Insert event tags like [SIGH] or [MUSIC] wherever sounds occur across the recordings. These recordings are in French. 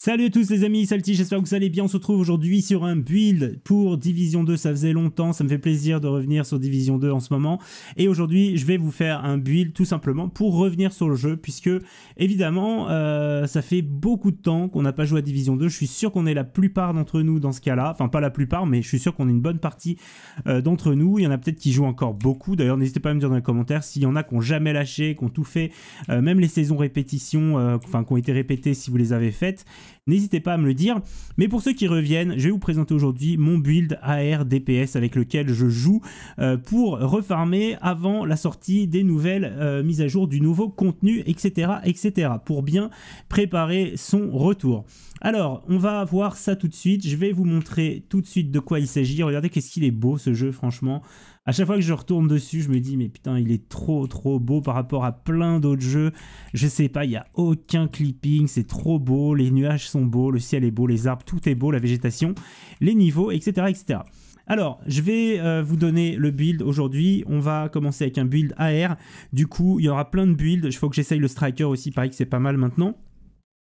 Salut à tous les amis, Salty, j'espère que vous allez bien. On se retrouve aujourd'hui sur un build pour Division 2. Ça faisait longtemps, ça me fait plaisir de revenir sur Division 2 en ce moment. Et aujourd'hui, je vais vous faire un build tout simplement pour revenir sur le jeu, puisque évidemment, euh, ça fait beaucoup de temps qu'on n'a pas joué à Division 2. Je suis sûr qu'on est la plupart d'entre nous dans ce cas-là. Enfin, pas la plupart, mais je suis sûr qu'on est une bonne partie euh, d'entre nous. Il y en a peut-être qui jouent encore beaucoup. D'ailleurs, n'hésitez pas à me dire dans les commentaires s'il y en a qui n'ont jamais lâché, qui ont tout fait, euh, même les saisons répétitions, enfin, qui ont été répétées si vous les avez faites n'hésitez pas à me le dire. Mais pour ceux qui reviennent, je vais vous présenter aujourd'hui mon build AR DPS avec lequel je joue euh, pour refarmer avant la sortie des nouvelles euh, mises à jour, du nouveau contenu, etc. etc. pour bien préparer son retour. Alors, on va voir ça tout de suite. Je vais vous montrer tout de suite de quoi il s'agit. Regardez qu'est-ce qu'il est beau ce jeu, franchement. À chaque fois que je retourne dessus, je me dis mais putain, il est trop trop beau par rapport à plein d'autres jeux. Je sais pas, il y a aucun clipping, c'est trop beau, les nuages sont beaux, le ciel est beau, les arbres, tout est beau, la végétation, les niveaux, etc. etc. Alors, je vais euh, vous donner le build aujourd'hui. On va commencer avec un build AR. Du coup, il y aura plein de builds. Il faut que j'essaye le striker aussi, pareil que c'est pas mal maintenant.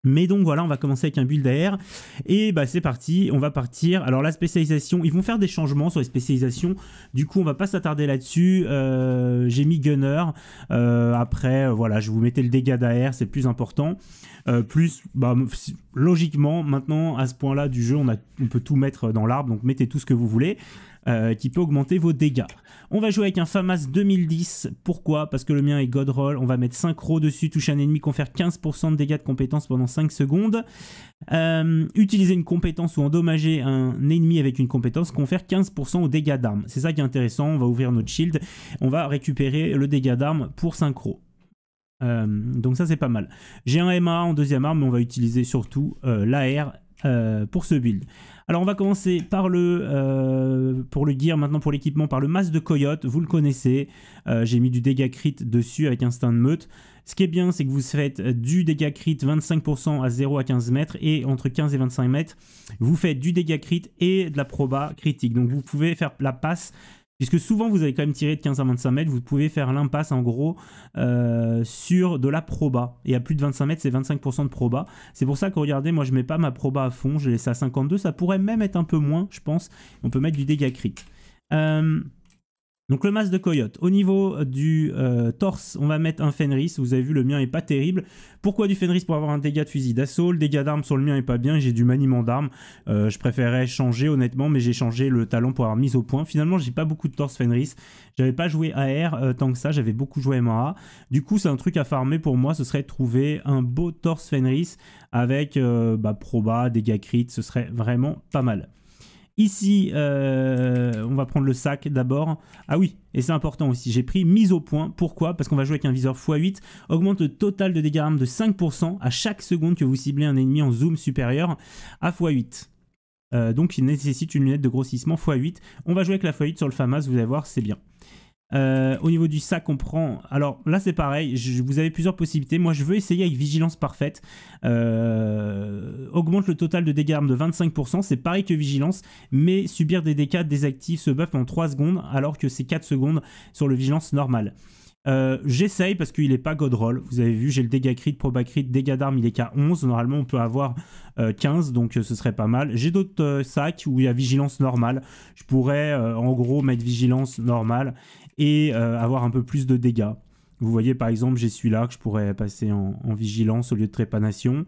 Mais donc voilà, on va commencer avec un build AR. Et bah c'est parti, on va partir. Alors la spécialisation, ils vont faire des changements sur les spécialisations. Du coup, on va pas s'attarder là-dessus. Euh, j'ai mis Gunner. Euh, après, euh, voilà, je vous mettais le dégât d'AR, c'est plus important. plus, bah, logiquement, maintenant, à ce point-là du jeu, on, a, on peut tout mettre dans l'arbre. Donc mettez tout ce que vous voulez. Euh, qui peut augmenter vos dégâts. On va jouer avec un FAMAS 2010. Pourquoi Parce que le mien est Godroll. On va mettre synchro dessus, toucher un ennemi, confère 15% de dégâts de compétence pendant 5 secondes. Euh, utiliser une compétence ou endommager un ennemi avec une compétence confère 15% aux dégâts d'armes. C'est ça qui est intéressant. On va ouvrir notre shield. On va récupérer le dégât d'armes pour synchro euh, donc ça c'est pas mal. J'ai un MA en deuxième arme, mais on va utiliser surtout l'AR pour ce build. Alors on va commencer par le euh, pour le gear maintenant pour l'équipement par le masque de coyote. Vous le connaissez. Euh, j'ai mis du dégâts crit dessus avec instinct de meute. Ce qui est bien, c'est que vous faites du dégâts crit 25% à 0 à 15 mètres et entre 15 et 25 mètres, vous faites du dégâts crit et de la proba critique. Donc vous pouvez faire la passe Puisque souvent, vous avez quand même tiré de 15 à 25 mètres, vous pouvez faire l'impasse en gros euh, sur de la proba. Et à plus de 25 mètres, c'est 25% de proba. C'est pour ça que regardez, moi je mets pas ma proba à fond, je laisse à 52. Ça pourrait même être un peu moins, je pense. On peut mettre du dégât crit. Euh, donc le masque de coyote. Au niveau euh, du euh, torse, on va mettre un Fenris. Vous avez vu, le mien est pas terrible. Pourquoi du Fenris Pour avoir un dégât de fusil d'assaut. Le dégât d'armes sur le mien est pas bien. J'ai du maniement d'armes. Euh, je préférais changer honnêtement, mais j'ai changé le talent pour avoir mise au point. Finalement, j'ai pas beaucoup de torse Fenris. J'avais pas joué AR tant que ça. J'avais beaucoup joué MRA. Du coup, c'est un truc à farmer pour moi. Ce serait trouver un beau torse Fenris avec bah, proba, dégâts crit. Ce serait vraiment pas mal. Ici, euh, on va prendre le sac d'abord. Ah oui, et c'est important aussi, j'ai pris mise au point. Pourquoi Parce qu'on va jouer avec un viseur x8, augmente le total de dégâts armes de 5% à chaque seconde que vous ciblez un ennemi en zoom supérieur à x8. Euh, donc il nécessite une lunette de grossissement x8. On va jouer avec la x8 sur le FAMAS, vous allez voir, c'est bien. Euh, au niveau du sac, on prend. Alors là, c'est pareil. vous avez plusieurs possibilités. Moi, je veux essayer avec vigilance parfaite. Euh, augmente le total de dégâts d'armes de 25%. C'est pareil que vigilance, mais subir des dégâts désactive se buff en 3 secondes, alors que c'est 4 secondes sur le vigilance normal. Euh, j'essaye parce qu'il n'est pas god roll Vous avez vu, j'ai le dégâts crit, proba crit, dégâts d'armes, il est qu'à 11. Normalement, on peut avoir 15, donc ce serait pas mal. J'ai d'autres sacs où il y a vigilance normale. Je pourrais en gros mettre vigilance normale et euh, avoir un peu plus de dégâts. Vous voyez par exemple, j'ai celui-là que je pourrais passer en, vigilance au lieu de trépanation.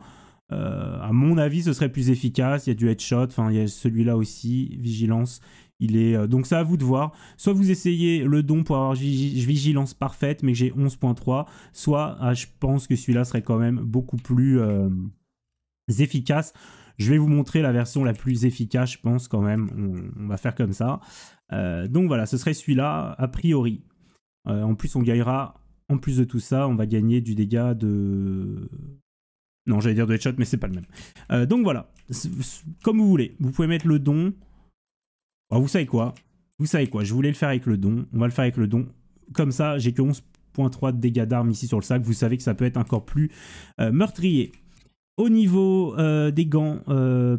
Euh, à mon avis, ce serait plus efficace. Il y a du headshot, enfin, il y a celui-là aussi, vigilance. Il est euh, donc ça à vous de voir. Soit vous essayez le don pour avoir vigilance parfaite, mais j'ai 11.3. Soit ah, je pense que celui-là serait quand même beaucoup plus euh, efficace. Je vais vous montrer la version la plus efficace, je pense quand même. On, va faire comme ça. Euh, donc voilà, ce serait celui-là, a priori. Euh, en plus, on gagnera, en plus de tout ça, on va gagner du dégât de... Non, j'allais dire de headshot, mais c'est pas le même. Euh, donc voilà, comme vous voulez. Vous pouvez mettre le don. Oh, vous savez quoi Vous savez quoi Je voulais le faire avec le don. On va le faire avec le don. Comme ça, j'ai que 11.3 de dégâts d'armes ici sur le sac, vous savez que ça peut être encore plus meurtrier. Au niveau euh, des gants euh,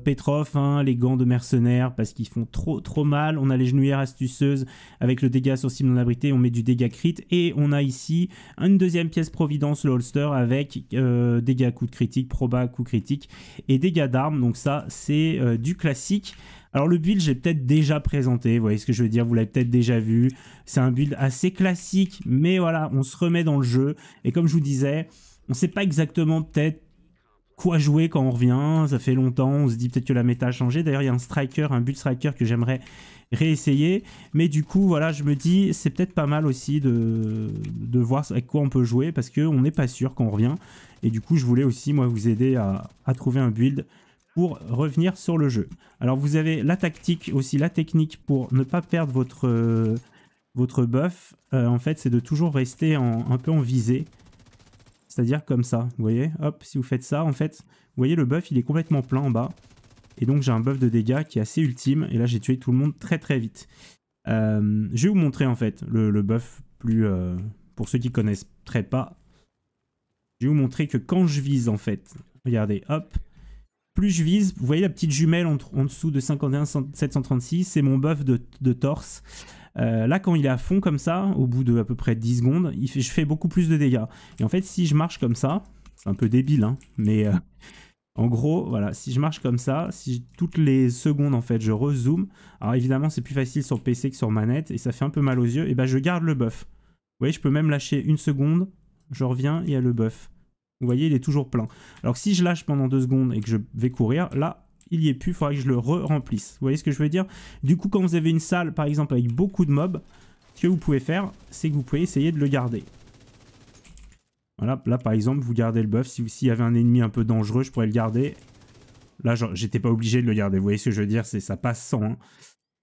hein, les gants de mercenaires parce qu'ils font trop trop mal. On a les genouillères astuceuses avec le dégât sur cible non on met du dégât crit et on a ici une deuxième pièce providence le holster avec euh, dégâts coup de critique, proba coup critique et dégâts d'armes. Donc ça c'est euh, du classique. Alors le build, j'ai peut-être déjà présenté, vous voyez ce que je veux dire, vous l'avez peut-être déjà vu. C'est un build assez classique, mais voilà, on se remet dans le jeu. Et comme je vous disais, on ne sait pas exactement peut-être quoi jouer quand on revient. Ça fait longtemps, on se dit peut-être que la méta a changé. D'ailleurs, il y a un striker, un build striker que j'aimerais réessayer. Mais du coup, voilà, je me dis, c'est peut-être pas mal aussi de, de voir avec quoi on peut jouer parce qu'on n'est pas sûr quand on revient. Et du coup, je voulais aussi, moi, vous aider à, trouver un build pour revenir sur le jeu. Alors, vous avez la tactique, aussi la technique pour ne pas perdre votre, euh, votre buff. Euh, en fait, c'est de toujours rester un peu en visée. C'est-à-dire comme ça, vous voyez Hop, si vous faites ça, en fait, vous voyez le buff, il est complètement plein en bas. Et donc j'ai un buff de dégâts qui est assez ultime. Et là, j'ai tué tout le monde très très vite. Euh, je vais vous montrer en fait le, buff plus... Euh, pour ceux qui connaissent très pas. Je vais vous montrer que quand je vise en fait, regardez, hop, plus je vise, vous voyez la petite jumelle en, dessous de 51 736, c'est mon buff de torse. Euh, là, quand il est à fond comme ça, au bout de à peu près 10 secondes, je fais beaucoup plus de dégâts. Et en fait, si je marche comme ça, c'est un peu débile, hein, mais euh, [LAUGHS] en gros, voilà, si je marche comme ça, si toutes les secondes, en fait, je rezoome, alors évidemment, c'est plus facile sur PC que sur manette, et ça fait un peu mal aux yeux, et ben je garde le buff. Vous voyez, je peux même lâcher une seconde, je reviens, il y a le buff. Vous voyez, il est toujours plein. Alors si je lâche pendant deux secondes et que je vais courir, là, il y est plus, il faudra que je le re-remplisse. Vous voyez ce que je veux dire Du coup, quand vous avez une salle, par exemple, avec beaucoup de mobs, ce que vous pouvez faire, c'est que vous pouvez essayer de le garder. Voilà, là par exemple, vous gardez le buff. S'il si y avait un ennemi un peu dangereux, je pourrais le garder. Là, j'étais pas obligé de le garder. Vous voyez ce que je veux dire C'est Ça passe sans. Hein.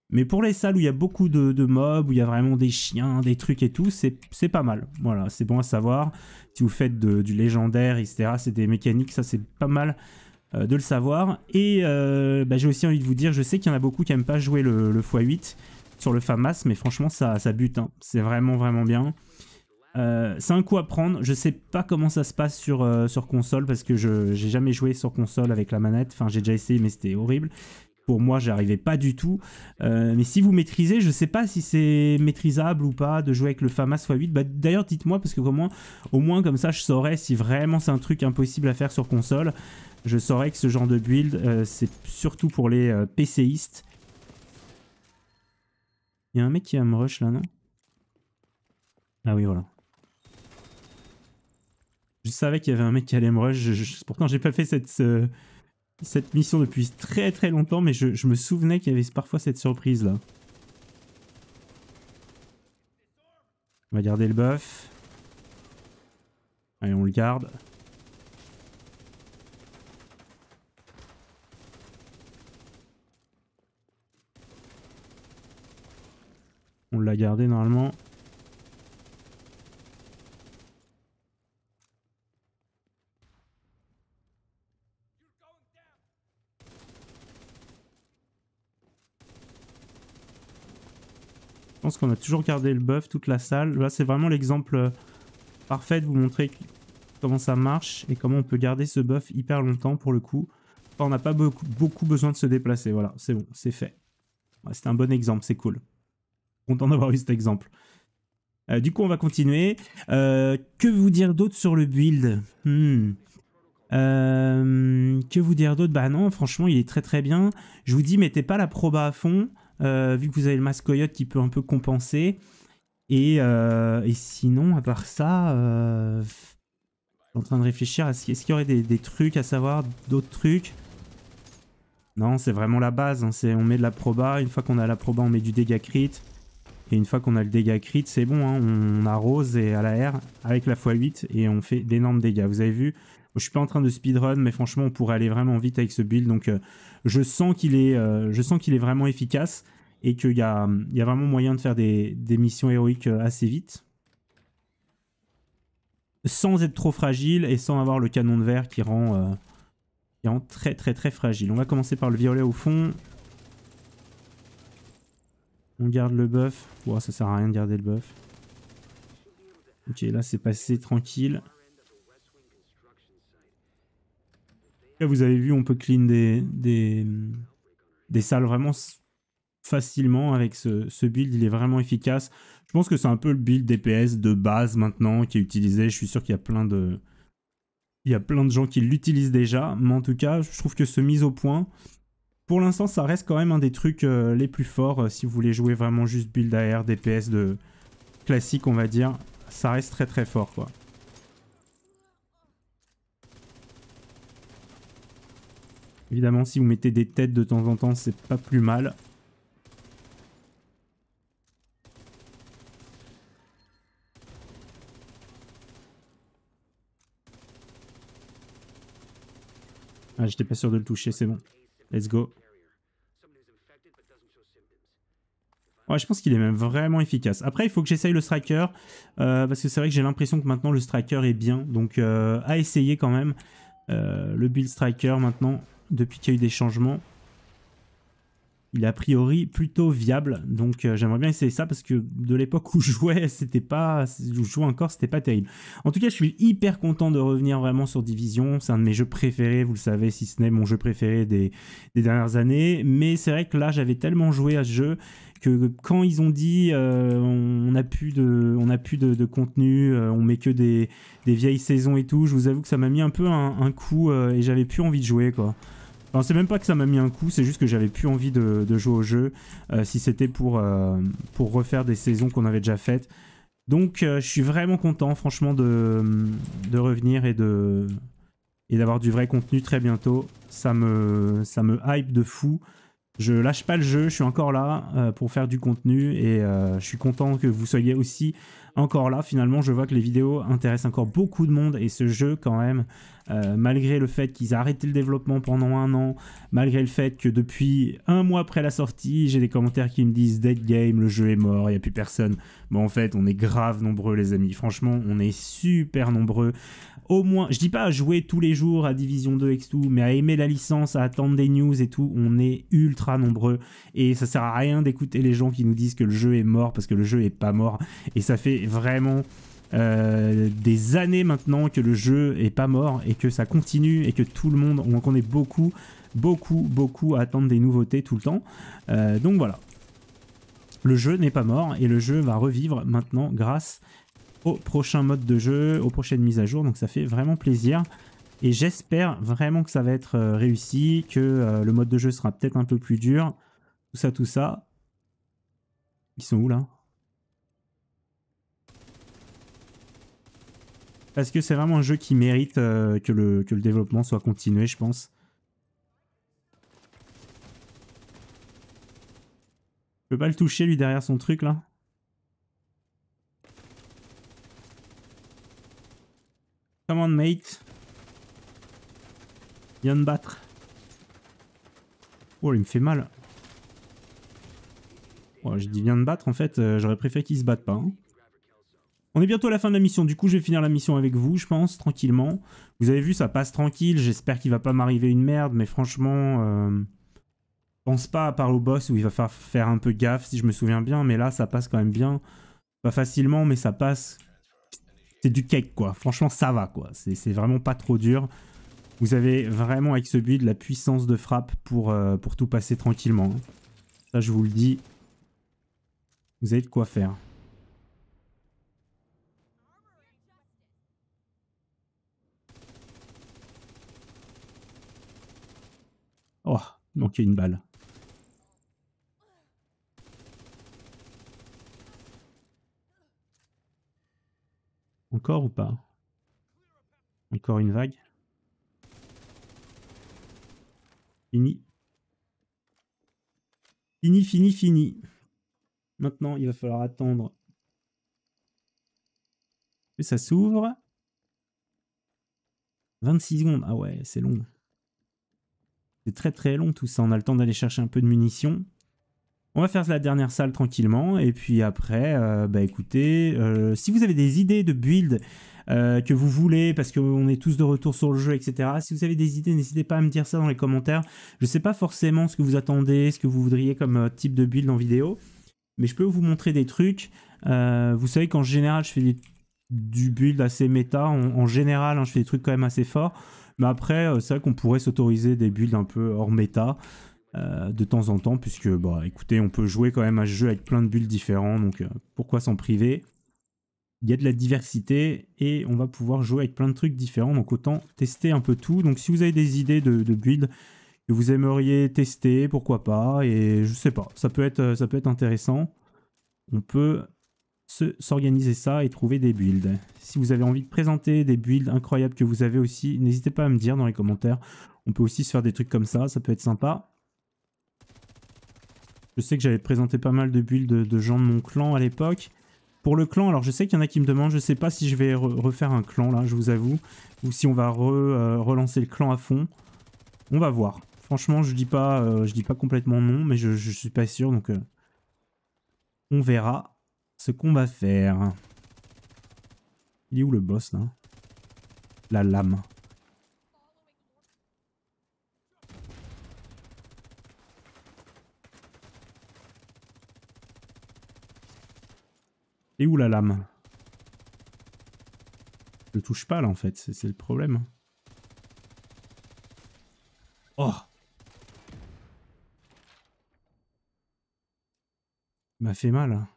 Mais pour les salles où il y a beaucoup de, mobs, où il y a vraiment des chiens, des trucs et tout, c'est pas mal. Voilà, c'est bon à savoir. Si vous faites du légendaire, etc., c'est des mécaniques, ça c'est pas mal euh, de le savoir. Et euh, bah, j'ai aussi envie de vous dire, je sais qu'il y en a beaucoup qui n'aiment pas jouer le, x8 sur le FAMAS, mais franchement, ça, ça bute. Hein. C'est vraiment, vraiment bien. Euh, c'est un coup à prendre. Je sais pas comment ça se passe sur, sur console parce que je j'ai jamais joué sur console avec la manette. Enfin, j'ai déjà essayé, mais c'était horrible. Pour moi, j'arrivais pas du tout. mais si vous maîtrisez, je sais pas si c'est maîtrisable ou pas de jouer avec le FAMAS x8. Bah, d'ailleurs, dites-moi parce que au moins comme ça, je saurais si vraiment c'est un truc impossible à faire sur console je saurais que ce genre de build, euh, c'est surtout pour les euh, PCistes. Il y a un mec qui a rush là, non Ah oui, voilà. Je savais qu'il y avait un mec qui allait me rush. Je, je, pourtant, j'ai pas fait cette, cette mission depuis très très longtemps, mais je, je me souvenais qu'il y avait parfois cette surprise là. On va garder le buff. Allez, on le garde. On l'a gardé normalement. Je pense qu'on a toujours gardé le buff, toute la salle. Là, c'est vraiment l'exemple euh, parfait de vous montrer comment ça marche et comment on peut garder ce buff hyper longtemps pour le coup. on n'a pas beaucoup, besoin de se déplacer. Voilà, c'est bon, c'est fait. C'est C'était un bon exemple, c'est cool content d'avoir eu cet exemple. Euh, du coup, on va continuer. Euh, que vous dire d'autre sur le build hmm. euh, Que vous dire d'autre Bah non, franchement, il est très très bien. Je vous dis, mettez pas la proba à fond, vu que vous avez le masque qui peut un peu compenser. Et, sinon, à part ça, je suis en train de réfléchir à ce, est-ce qu'il y aurait des, trucs à savoir, d'autres trucs. Non, c'est vraiment la base. Hein. on met de la proba. Une fois qu'on a la proba, on met du dégâts crit. Et une fois qu'on a le dégât crit, c'est bon, hein, on arrose et à la R avec la x8 et on fait d'énormes dégâts. Vous avez vu, je suis pas en train de speedrun, mais franchement, on pourrait aller vraiment vite avec ce build. Donc, euh, je sens qu'il est, euh, je est vraiment efficace et qu'il y a, a vraiment moyen de faire des, missions héroïques euh, assez vite. Sans être trop fragile et sans avoir le canon de verre qui rend, qui rend très très très fragile. On va commencer par le violet au fond. On garde le buff. ouais ça sert à rien de garder le buff. Ok, là c'est passé tranquille. vous avez vu, on peut clean des, des, des salles vraiment facilement avec ce, ce, build. Il est vraiment efficace. Je pense que c'est un peu le build DPS de base maintenant qui est utilisé. Je suis sûr qu'il y a plein de... Il y a plein de gens qui l'utilisent déjà, mais en tout cas, je trouve que ce mise au point, pour l'instant, ça reste quand même un des trucs euh, les plus forts. Euh, si vous voulez jouer vraiment juste build AR, DPS de classique, on va dire, ça reste très très fort, quoi. Évidemment, si vous mettez des têtes de temps en temps, c'est pas plus mal. Ah, j'étais pas sûr de le toucher, c'est bon. Let's go. je pense qu'il est même vraiment efficace. Après, il faut que j'essaye le striker, euh, parce que c'est vrai que j'ai l'impression que maintenant le striker est bien, donc euh, à essayer quand même. Euh, le build striker maintenant, depuis qu'il y a eu des changements, il est a priori plutôt viable, donc j'aimerais bien essayer ça, parce que de l'époque où je jouais, [LAUGHS] c'était pas, je joue encore, c'était pas terrible. En tout cas, je suis hyper content de revenir vraiment sur Division, c'est un de mes jeux préférés, vous le savez, si ce n'est mon jeu préféré des, des dernières années, mais c'est vrai que là, j'avais tellement joué à ce jeu, que quand ils ont dit euh, on n'a plus de on de, contenu, euh, on met que des, vieilles saisons et tout, je vous avoue que ça m'a mis un peu un, coup euh, et j'avais plus envie de jouer quoi. c'est même pas que ça m'a mis un coup, c'est juste que j'avais plus envie de, jouer au jeu si c'était pour, pour refaire des saisons qu'on avait déjà faites. Donc je suis vraiment content franchement de, revenir et de et d'avoir du vrai contenu très bientôt. Ça me ça me hype de fou. Je lâche pas le jeu, je suis encore là euh, pour faire du contenu et euh, je suis content que vous soyez aussi encore là. Finalement, je vois que les vidéos intéressent encore beaucoup de monde et ce jeu quand même euh, malgré le fait qu'ils aient arrêté le développement pendant un an, malgré le fait que depuis un mois après la sortie, j'ai des commentaires qui me disent Dead Game, le jeu est mort, il n'y a plus personne. Bon, en fait, on est grave nombreux, les amis. Franchement, on est super nombreux. Au moins, je dis pas à jouer tous les jours à Division 2 X2, mais à aimer la licence, à attendre des news et tout, on est ultra nombreux. Et ça sert à rien d'écouter les gens qui nous disent que le jeu est mort parce que le jeu est pas mort. Et ça fait vraiment euh, des années maintenant que le jeu est pas mort et que ça continue et que tout le monde, on est beaucoup, beaucoup, beaucoup à attendre des nouveautés tout le temps. Euh, donc voilà. Le jeu n'est pas mort et le jeu va revivre maintenant grâce au prochain mode de jeu, aux prochaines mises à jour. Donc ça fait vraiment plaisir. Et j'espère vraiment que ça va être euh, réussi, que le mode de jeu sera peut-être un peu plus dur. Tout ça, tout ça. Ils sont où là Parce que c'est vraiment un jeu qui mérite euh, que, le, que le développement soit continué, je pense. Je peux pas le toucher, lui, derrière son truc, là Command mate. Viens de battre. Oh, il me fait mal. Oh, je dis viens de battre, en fait, euh, j'aurais préféré qu'il se batte pas. Hein. On est bientôt à la fin de la mission, du coup je vais finir la mission avec vous, je pense, tranquillement. Vous avez vu, ça passe tranquille, j'espère qu'il va pas m'arriver une merde, mais franchement, euh, pense pas à part au boss où il va falloir faire un peu gaffe si je me souviens bien, mais là ça passe quand même bien. Pas facilement, mais ça passe. C'est du cake quoi, franchement ça va quoi, c'est vraiment pas trop dur. Vous avez vraiment avec ce build la puissance de frappe pour, euh, pour tout passer tranquillement. Hein. Ça je vous le dis, vous avez de quoi faire. Il a une balle. Encore ou pas Encore une vague Fini. Fini, fini, fini. Maintenant, il va falloir attendre que ça s'ouvre. 26 secondes. Ah ouais, c'est long. C'est très très long tout ça, on a le temps d'aller chercher un peu de munitions. On va faire la dernière salle tranquillement, et puis après, euh, bah écoutez, euh, si vous avez des idées de build euh, que vous voulez, parce qu'on est tous de retour sur le jeu, etc. Si vous avez des idées, n'hésitez pas à me dire ça dans les commentaires. Je ne sais pas forcément ce que vous attendez, ce que vous voudriez comme type de build en vidéo, mais je peux vous montrer des trucs. vous savez qu'en général, je fais du build assez méta, en, général, hein, je fais des trucs quand même assez forts. Mais après, euh, c'est vrai qu'on pourrait s'autoriser des builds un peu hors méta euh, de temps en temps, puisque, bah, écoutez, on peut jouer quand même à ce jeu avec plein de builds différents, donc euh, pourquoi s'en priver il y a de la diversité et on va pouvoir jouer avec plein de trucs différents. Donc autant tester un peu tout. Donc si vous avez des idées de, builds que vous aimeriez tester, pourquoi pas. Et je sais pas, ça peut être, ça peut être intéressant. On peut s'organiser ça et trouver des builds. Si vous avez envie de présenter des builds incroyables que vous avez aussi, n'hésitez pas à me dire dans les commentaires. On peut aussi se faire des trucs comme ça, ça peut être sympa. Je sais que j'avais présenté pas mal de builds de, gens de mon clan à l'époque. Pour le clan, alors je sais qu'il y en a qui me demandent, je sais pas si je vais refaire un clan là, je vous avoue, ou si on va euh, relancer le clan à fond. On va voir. Franchement, je dis pas, euh, je dis pas complètement non, mais je, ne suis pas sûr, donc euh, on verra ce qu'on va faire. Il est où le boss là La lame. Et où la lame Je le touche pas là en fait, c'est le problème. Oh m'a fait mal. Hein.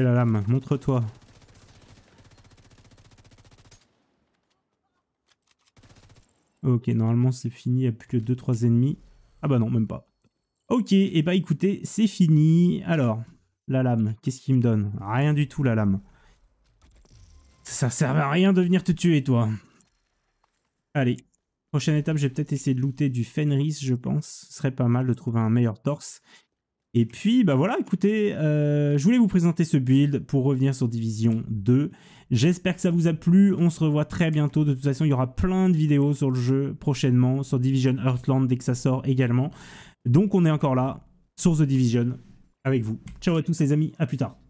la lame, montre-toi. Ok, normalement c'est fini, il n'y a plus que 2-3 ennemis. Ah bah non, même pas. Ok, et eh bah écoutez, c'est fini. Alors, la lame, qu'est-ce qu'il me donne Rien du tout la lame. Ça sert à rien de venir te tuer toi. Allez, prochaine étape, j'ai peut-être essayé de looter du Fenris, je pense. Ce serait pas mal de trouver un meilleur torse. Et puis, bah voilà, écoutez, euh, je voulais vous présenter ce build pour revenir sur Division 2. J'espère que ça vous a plu. On se revoit très bientôt. De toute façon, il y aura plein de vidéos sur le jeu prochainement, sur Division Earthland dès que ça sort également. Donc, on est encore là sur The Division avec vous. Ciao à tous les amis, à plus tard.